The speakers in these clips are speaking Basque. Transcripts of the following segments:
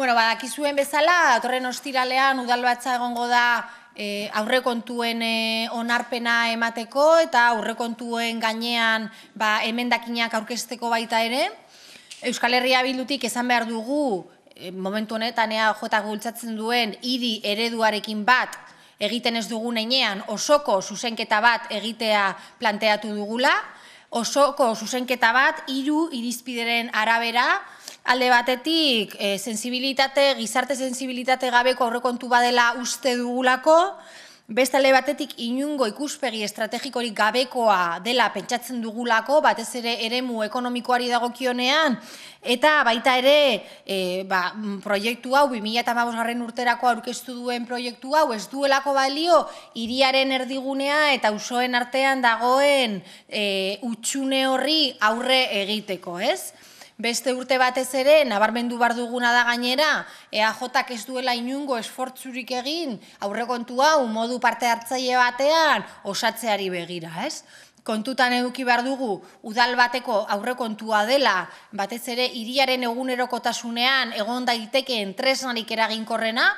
Bueno, badakizuen bezala, atorren ostiralean udalbatza egongo da e, aurrekontuen e, onarpena emateko eta aurrekontuen gainean ba, emendakinak aurkezteko baita ere. Euskal Herria Bildutik esan behar dugu, e, momentu honetan ea jota gultzatzen duen, hiri ereduarekin bat egiten ez dugun einean osoko zuzenketa bat egitea planteatu dugula, osoko zuzenketa bat hiru irizpideren arabera, alde batetik, e, gizarte sensibilitate gabeko aurrekontu badela uste dugulako, beste alde batetik inungo ikuspegi estrategikorik gabekoa dela pentsatzen dugulako, batez ere eremu ekonomikoari dagokionean, eta baita ere e, ba, mm, proiektu hau, 2008 garren urterako aurkeztu duen proiektu hau, ez duelako balio, iriaren erdigunea eta usoen artean dagoen eh, utxune horri aurre egiteko, Ez? Beste urte batez ere, nabarmendu bar duguna da gainera, EAJak ez duela inungo esfortzurik egin, aurrekontu hau modu parte hartzaile batean osatzeari begira, ez? Kontutan eduki bar dugu udal bateko aurrekontua dela, batez ere hiriaren egunerokotasunean egon daiteke entresnarik eraginkorrena,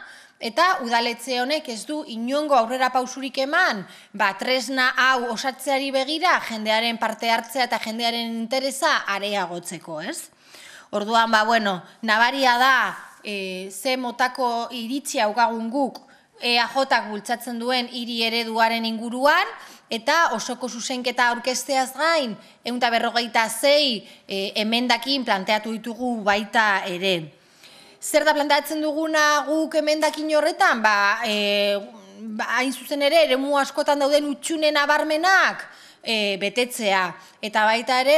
Eta udaletze honek ez du inongo aurrera pausurik eman, ba, tresna hau osatzeari begira, jendearen parte hartzea eta jendearen interesa areagotzeko, ez? Orduan, ba, bueno, nabaria da, e, ze motako iritzi haugagun guk EAJak bultzatzen duen hiri ereduaren inguruan, eta osoko zuzenketa orkesteaz gain, egun berrogeita zei, e, emendakin planteatu ditugu baita ere zer da plantatzen duguna guk emendakin horretan, ba, e, hain zuzen ere, ere askotan dauden utxunen abarmenak e, eh, betetzea. Eta baita ere,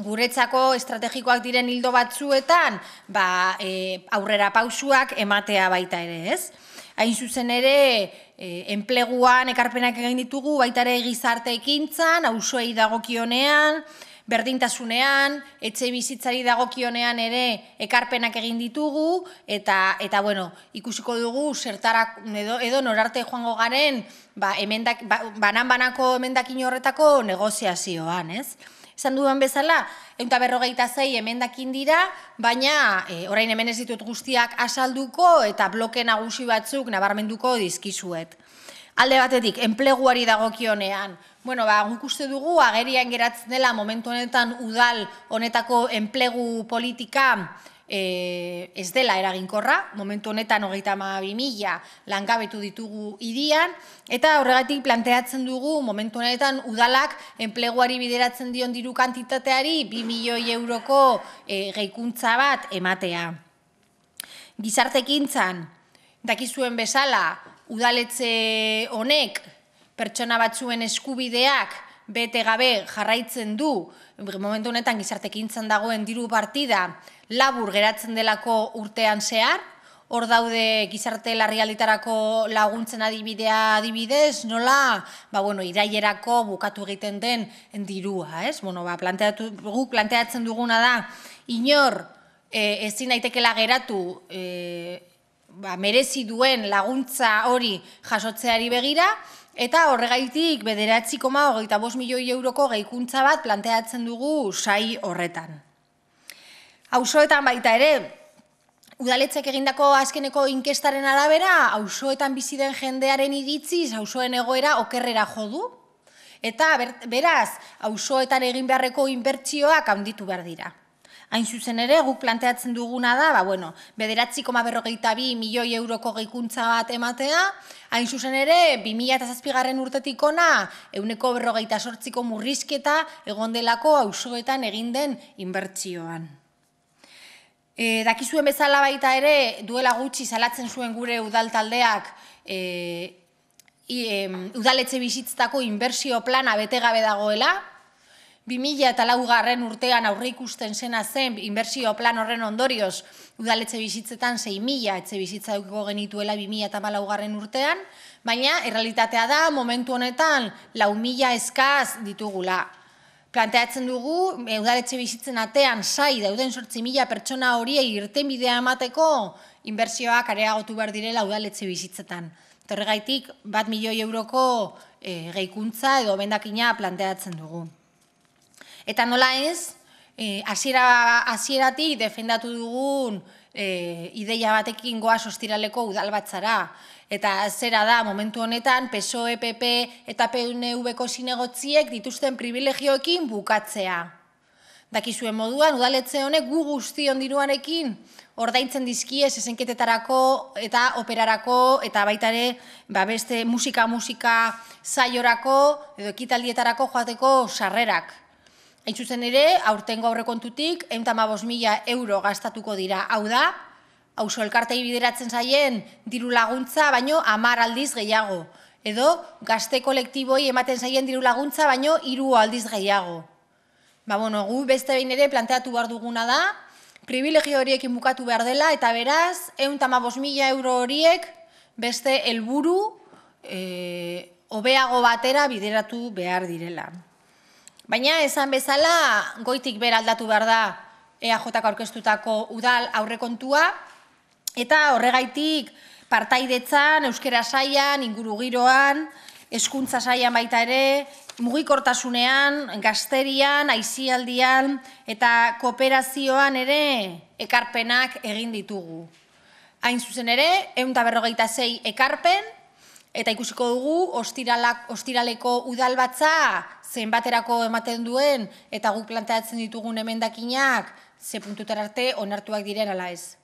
guretzako estrategikoak diren hildo batzuetan, ba, e, eh, aurrera pausuak ematea baita ere, ez? Hain zuzen ere, e, enpleguan ekarpenak egin ditugu, baita ere gizarte ekintzan, hausuei dagokionean, berdintasunean, etxe bizitzari dagokionean ere ekarpenak egin ditugu eta eta bueno, ikusiko dugu zertarak edo, edo norarte joango garen, ba, emendak, ba banan banako emendakin horretako negoziazioan, ez? Esan duan bezala, eunta berrogeita zei emendakin dira, baina e, orain hemen ez ditut guztiak asalduko eta bloke nagusi batzuk nabarmenduko dizkizuet alde batetik, enpleguari dagokionean, bueno, ba, guk uste dugu agerian geratzen dela momentu honetan udal honetako enplegu politika e, ez dela eraginkorra, momentu honetan hogeita ma mila langabetu ditugu idian, eta horregatik planteatzen dugu momentu honetan udalak enpleguari bideratzen dion diru kantitateari 2 milioi euroko e, geikuntza bat ematea. Gizartekintzan, dakizuen bezala, udaletze honek pertsona batzuen eskubideak bete gabe jarraitzen du, momentu honetan gizartekintzan dagoen diru partida labur geratzen delako urtean zehar, hor daude gizarte larrialditarako laguntzen adibidea adibidez, nola, ba bueno, irailerako bukatu egiten den dirua, ez? Bueno, ba, planteatu, guk planteatzen duguna da, inor, eh, ezin daitekela geratu eh, ba, merezi duen laguntza hori jasotzeari begira, eta horregaitik bederatzi koma hogeita bost milioi euroko gehikuntza bat planteatzen dugu sai horretan. Hauzoetan baita ere, Udaletzek egindako azkeneko inkestaren arabera, auzoetan bizi den jendearen iritziz, auzoen egoera okerrera jodu, eta beraz, auzoetan egin beharreko inbertsioak handitu behar dira hain zuzen ere, guk planteatzen duguna da, ba, bueno, bederatzi koma berrogeita bi milioi euroko geikuntza bat ematea, hain zuzen ere, bi mila zazpigarren urtetik ona, euneko berrogeita sortziko murrizketa, egon delako egin den inbertsioan. E, daki bezala baita ere, duela gutxi salatzen zuen gure udal taldeak, e, e, udaletxe bizitztako inbertsio plana bete gabe dagoela, 2000 eta laugarren urtean aurreikusten zena zen inbertsio plan horren ondorioz udaletxe bizitzetan 6.000 etxe bizitza dukiko genituela 2000 eta laugarren urtean, baina errealitatea da momentu honetan lau mila eskaz ditugula. Planteatzen dugu, eh, udaletxe bizitzen atean sai dauden sortzi mila pertsona horiei irten bidea inbertsioak areagotu behar direla udaletxe bizitzetan. Torregaitik, bat milioi euroko eh, gehikuntza edo bendakina planteatzen dugu. Eta nola ez, eh, hasiera e, hasieratik defendatu dugun eh, ideia batekin goa sostiraleko udalbatzara. Eta zera da, momentu honetan, PSOE, PP eta PNV-ko zinegotziek dituzten privilegioekin bukatzea. Dakizuen moduan, udaletze honek gu guztion diruarekin ordaintzen dizkie zezenketetarako eta operarako eta baitare ba beste musika-musika zaiorako edo ekitaldietarako joateko sarrerak. Aitzuzen ere, aurtengo aurrekontutik, bos mila euro gastatuko dira. Hau da, hauso elkartei bideratzen zaien diru laguntza, baino amar aldiz gehiago. Edo, gazte kolektiboi ematen zaien diru laguntza, baino hiru aldiz gehiago. Ba, bueno, gu beste behin ere planteatu behar duguna da, privilegio horiek inbukatu behar dela, eta beraz, egun tamabos mila euro horiek beste helburu eh, hobeago batera bideratu behar direla. Baina esan bezala goitik bera aldatu behar da EAJak aurkeztutako udal aurrekontua eta horregaitik partaidetzan, euskera saian, ingurugiroan, hezkuntza saian baita ere, mugikortasunean, gazterian, aizialdian eta kooperazioan ere ekarpenak egin ditugu. Hain zuzen ere, eunta berrogeita zei ekarpen, Eta ikusiko dugu, ostiraleko udal udalbatza zenbaterako ematen duen, eta guk planteatzen ditugun emendakinak, ze puntutar arte onartuak diren ala ez.